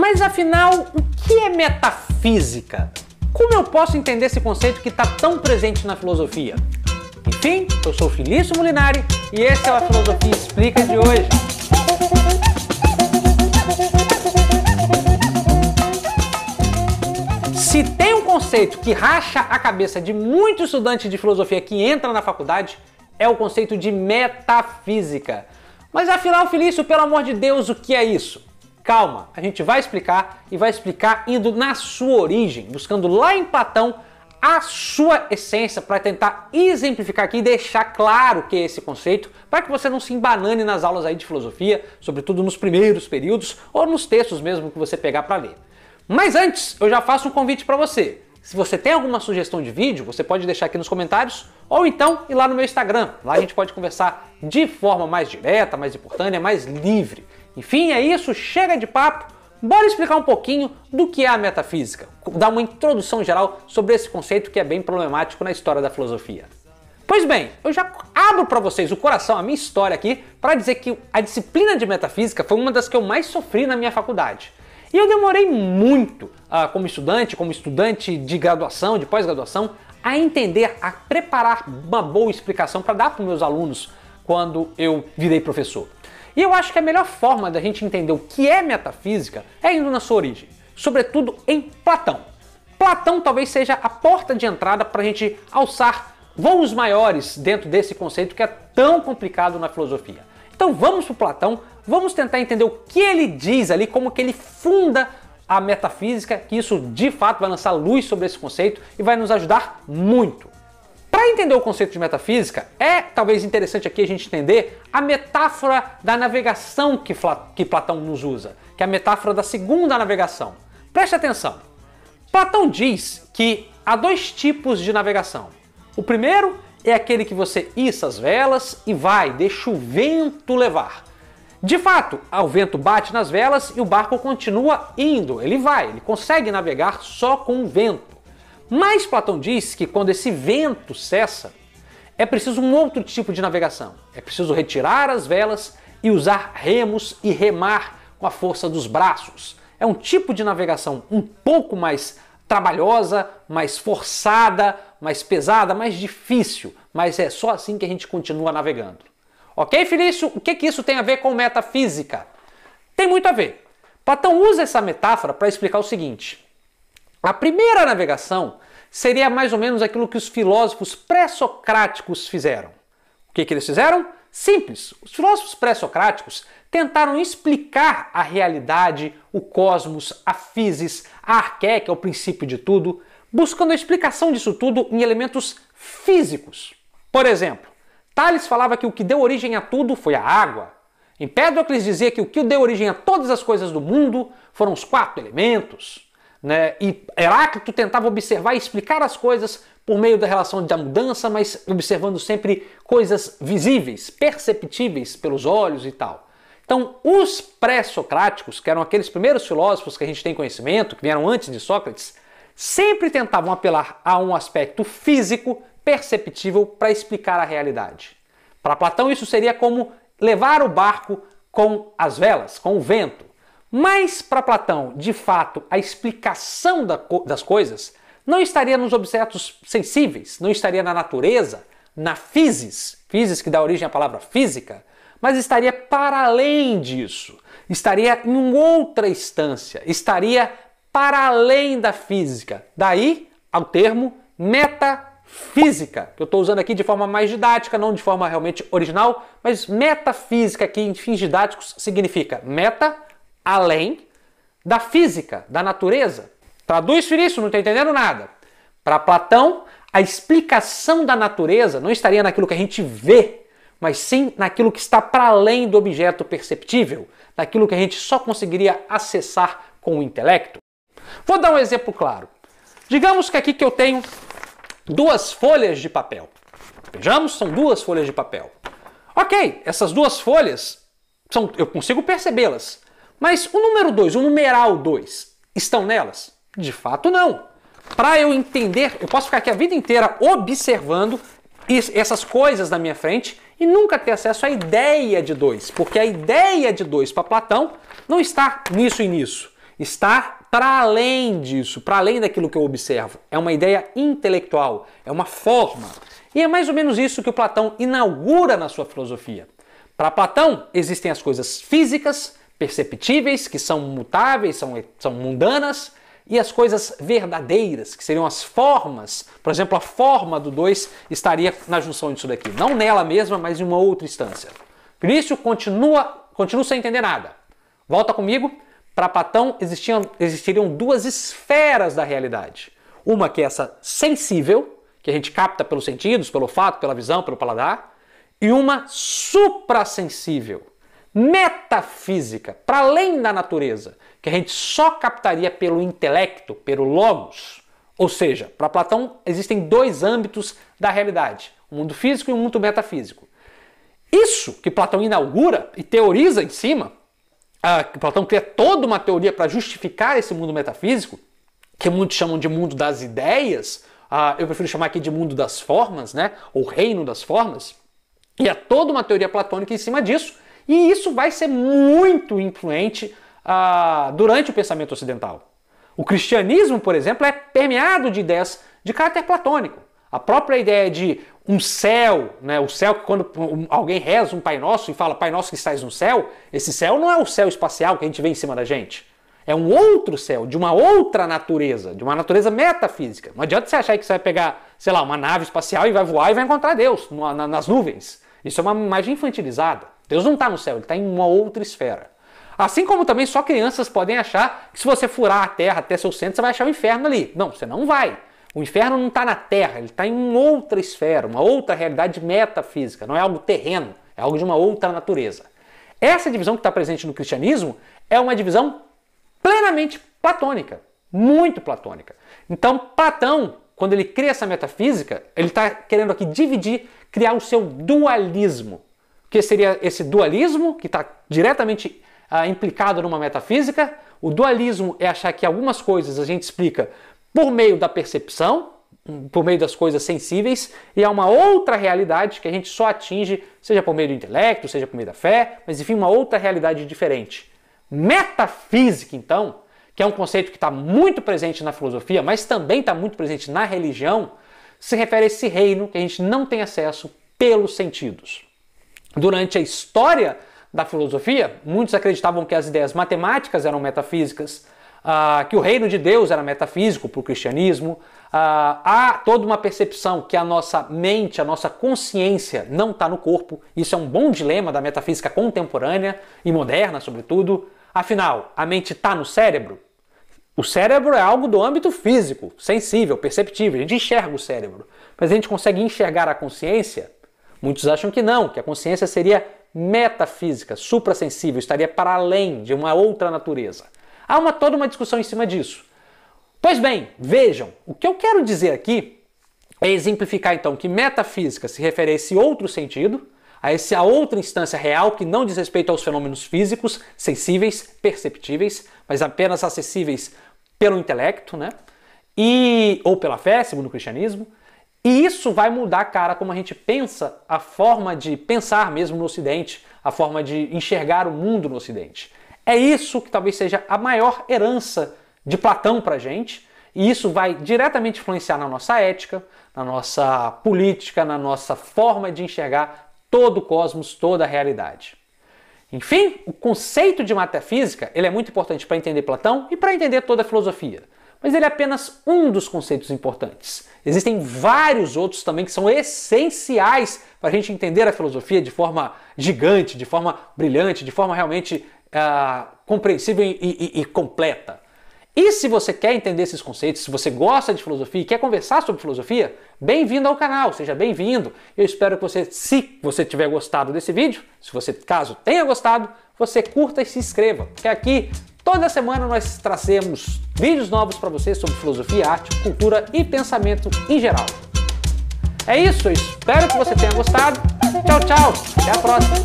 Mas afinal, o que é metafísica? Como eu posso entender esse conceito que está tão presente na filosofia? Enfim, eu sou Felício Molinari e esse é o Filosofia Explica de hoje. Se tem um conceito que racha a cabeça de muito estudante de filosofia que entra na faculdade, é o conceito de metafísica. Mas afinal, Felício, pelo amor de Deus, o que é isso? Calma, a gente vai explicar e vai explicar indo na sua origem, buscando lá em Platão a sua essência para tentar exemplificar aqui e deixar claro que é esse conceito, para que você não se embanane nas aulas aí de filosofia, sobretudo nos primeiros períodos ou nos textos mesmo que você pegar para ler. Mas antes, eu já faço um convite para você. Se você tem alguma sugestão de vídeo, você pode deixar aqui nos comentários ou então ir lá no meu Instagram. Lá a gente pode conversar de forma mais direta, mais importante, é mais livre. Enfim, é isso, chega de papo. Bora explicar um pouquinho do que é a metafísica, dar uma introdução geral sobre esse conceito que é bem problemático na história da filosofia. Pois bem, eu já abro para vocês o coração, a minha história aqui, para dizer que a disciplina de metafísica foi uma das que eu mais sofri na minha faculdade. E eu demorei muito ah, como estudante, como estudante de graduação, de pós-graduação, a entender, a preparar uma boa explicação para dar para meus alunos quando eu virei professor. E eu acho que a melhor forma da gente entender o que é metafísica é indo na sua origem, sobretudo em Platão. Platão talvez seja a porta de entrada para a gente alçar voos maiores dentro desse conceito que é tão complicado na filosofia. Então vamos para Platão, vamos tentar entender o que ele diz ali, como que ele funda a metafísica, que isso de fato vai lançar luz sobre esse conceito e vai nos ajudar muito. Para entender o conceito de metafísica, é talvez interessante aqui a gente entender a metáfora da navegação que, que Platão nos usa, que é a metáfora da segunda navegação. Preste atenção. Platão diz que há dois tipos de navegação. O primeiro é aquele que você issa as velas e vai, deixa o vento levar. De fato, ah, o vento bate nas velas e o barco continua indo, ele vai, ele consegue navegar só com o vento. Mas Platão diz que quando esse vento cessa, é preciso um outro tipo de navegação. É preciso retirar as velas e usar remos e remar com a força dos braços. É um tipo de navegação um pouco mais trabalhosa, mais forçada, mais pesada, mais difícil, mas é só assim que a gente continua navegando. Ok, Felício? O que, que isso tem a ver com metafísica? Tem muito a ver. Platão usa essa metáfora para explicar o seguinte: a primeira navegação seria mais ou menos aquilo que os filósofos pré-socráticos fizeram. O que, que eles fizeram? Simples. Os filósofos pré-socráticos tentaram explicar a realidade, o cosmos, a physis, a arqué, que é o princípio de tudo, buscando a explicação disso tudo em elementos físicos. Por exemplo, Tales falava que o que deu origem a tudo foi a água. Empédocles dizia que o que deu origem a todas as coisas do mundo foram os quatro elementos né? E Heráclito tentava observar e explicar as coisas por meio da relação da mudança, mas observando sempre coisas visíveis, perceptíveis pelos olhos e tal. Então, os pré-socráticos, que eram aqueles primeiros filósofos que a gente tem conhecimento, que vieram antes de Sócrates, sempre tentavam apelar a um aspecto físico perceptível para explicar a realidade. Para Platão, isso seria como levar o barco com as velas, com o vento. Mas, para Platão, de fato, a explicação da, das coisas não estaria nos objetos sensíveis, não estaria na natureza, na physis, physis que dá origem à palavra física, mas estaria para além disso, estaria em outra instância, estaria para além da física. Daí ao termo metafísica, que eu estou usando aqui de forma mais didática, não de forma realmente original, mas metafísica aqui em fins didáticos significa meta além da física, da natureza. Traduz, isso não está entendendo nada. Para Platão, a explicação da natureza não estaria naquilo que a gente vê, mas sim naquilo que está para além do objeto perceptível, naquilo que a gente só conseguiria acessar com o intelecto. Vou dar um exemplo claro. Digamos que aqui que eu tenho duas folhas de papel. Vejamos, são duas folhas de papel. Ok, essas duas folhas são, eu consigo percebê-las, mas o número 2, o numeral 2, estão nelas? De fato, não. Para eu entender, eu posso ficar aqui a vida inteira observando essas coisas na minha frente e nunca ter acesso à ideia de dois, porque a ideia de dois para Platão não está nisso e nisso, está para além disso, para além daquilo que eu observo. É uma ideia intelectual, é uma forma. E é mais ou menos isso que o Platão inaugura na sua filosofia. Para Platão, existem as coisas físicas, perceptíveis, que são mutáveis, são, são mundanas, e as coisas verdadeiras, que seriam as formas. Por exemplo, a forma do 2 estaria na junção disso daqui. Não nela mesma, mas em uma outra instância. Vinícius continua, continua sem entender nada. Volta comigo. Para Platão existiam, existiriam duas esferas da realidade. Uma que é essa sensível, que a gente capta pelos sentidos, pelo fato, pela visão, pelo paladar, e uma suprassensível, metafísica, para além da natureza, que a gente só captaria pelo intelecto, pelo logos. Ou seja, para Platão existem dois âmbitos da realidade: o mundo físico e o mundo metafísico. Isso que Platão inaugura e teoriza em cima, ah, que Platão cria toda uma teoria para justificar esse mundo metafísico, que muitos chamam de mundo das ideias, ah, eu prefiro chamar aqui de mundo das formas, né? ou reino das formas, e é toda uma teoria platônica em cima disso, e isso vai ser muito influente ah, durante o pensamento ocidental. O cristianismo, por exemplo, é permeado de ideias de caráter platônico. A própria ideia de um céu, né? o céu que quando alguém reza um Pai Nosso e fala Pai Nosso que estás no céu, esse céu não é o céu espacial que a gente vê em cima da gente. É um outro céu, de uma outra natureza, de uma natureza metafísica. Não adianta você achar que você vai pegar, sei lá, uma nave espacial e vai voar e vai encontrar Deus nas nuvens. Isso é uma imagem infantilizada. Deus não está no céu, ele está em uma outra esfera. Assim como também só crianças podem achar que se você furar a terra até seu centro, você vai achar o inferno ali. Não, você não vai. O inferno não está na terra, ele está em uma outra esfera, uma outra realidade metafísica, não é algo terreno, é algo de uma outra natureza. Essa divisão que está presente no cristianismo é uma divisão plenamente platônica, muito platônica. Então, Platão, quando ele cria essa metafísica, ele está querendo aqui dividir, criar o seu dualismo que seria esse dualismo, que está diretamente ah, implicado numa metafísica. O dualismo é achar que algumas coisas a gente explica por meio da percepção, hum, por meio das coisas sensíveis, e há uma outra realidade que a gente só atinge, seja por meio do intelecto, seja por meio da fé, mas enfim, uma outra realidade diferente. Metafísica, então, que é um conceito que está muito presente na filosofia, mas também está muito presente na religião, se refere a esse reino que a gente não tem acesso pelos sentidos. Durante a história da filosofia, muitos acreditavam que as ideias matemáticas eram metafísicas, ah, que o reino de Deus era metafísico para o cristianismo. Ah, há toda uma percepção que a nossa mente, a nossa consciência não está no corpo. Isso é um bom dilema da metafísica contemporânea e moderna, sobretudo. Afinal, a mente está no cérebro? O cérebro é algo do âmbito físico, sensível, perceptível. A gente enxerga o cérebro, mas a gente consegue enxergar a consciência? Muitos acham que não, que a consciência seria metafísica, suprassensível, estaria para além de uma outra natureza. Há uma, toda uma discussão em cima disso. Pois bem, vejam, o que eu quero dizer aqui é exemplificar então que metafísica se refere a esse outro sentido, a essa outra instância real que não diz respeito aos fenômenos físicos, sensíveis, perceptíveis, mas apenas acessíveis pelo intelecto, né? E, ou pela fé, segundo o cristianismo, e isso vai mudar, cara, como a gente pensa, a forma de pensar mesmo no Ocidente, a forma de enxergar o mundo no Ocidente. É isso que talvez seja a maior herança de Platão para gente, e isso vai diretamente influenciar na nossa ética, na nossa política, na nossa forma de enxergar todo o cosmos, toda a realidade. Enfim, o conceito de metafísica ele é muito importante para entender Platão e para entender toda a filosofia mas ele é apenas um dos conceitos importantes. Existem vários outros também que são essenciais para a gente entender a filosofia de forma gigante, de forma brilhante, de forma realmente uh, compreensível e, e, e completa. E se você quer entender esses conceitos, se você gosta de filosofia e quer conversar sobre filosofia, bem-vindo ao canal, seja bem-vindo. Eu espero que você, se você tiver gostado desse vídeo, se você caso tenha gostado, você curta e se inscreva, porque aqui Toda semana nós trazemos vídeos novos para vocês sobre filosofia, arte, cultura e pensamento em geral. É isso, eu espero que você tenha gostado. Tchau, tchau, até a próxima!